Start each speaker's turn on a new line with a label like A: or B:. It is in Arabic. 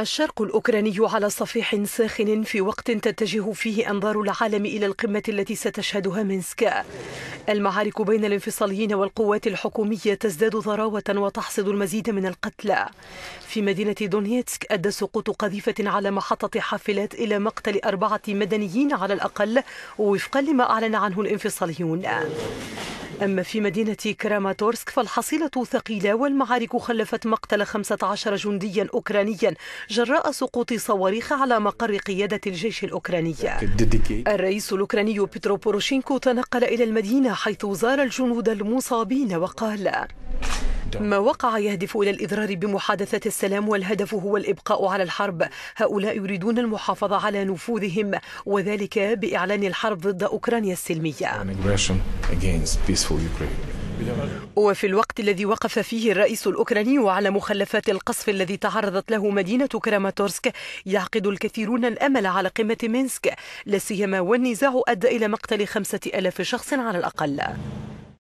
A: الشرق الأوكراني على صفيح ساخن في وقت تتجه فيه أنظار العالم إلى القمة التي ستشهدها مينسكا. المعارك بين الانفصاليين والقوات الحكومية تزداد ضراوة وتحصد المزيد من القتلى في مدينة دونيتسك أدى سقوط قذيفة على محطة حافلات إلى مقتل أربعة مدنيين على الأقل وفقا لما أعلن عنه الانفصاليون أما في مدينة كراماتورسك فالحصيلة ثقيلة والمعارك خلفت مقتل 15 جنديا أوكرانيا جراء سقوط صواريخ على مقر قيادة الجيش الأوكراني الرئيس الأوكراني بيترو بوروشينكو تنقل إلى المدينة حيث زار الجنود المصابين وقال ما وقع يهدف إلى الإضرار بمحادثة السلام والهدف هو الإبقاء على الحرب هؤلاء يريدون المحافظة على نفوذهم وذلك بإعلان الحرب ضد أوكرانيا السلمية وفي الوقت الذي وقف فيه الرئيس الأوكراني على مخلفات القصف الذي تعرضت له مدينة كراماتورسك يعقد الكثيرون الأمل على قمة مينسك لا سيما والنزاع أدى إلى مقتل خمسة ألاف شخص على الأقل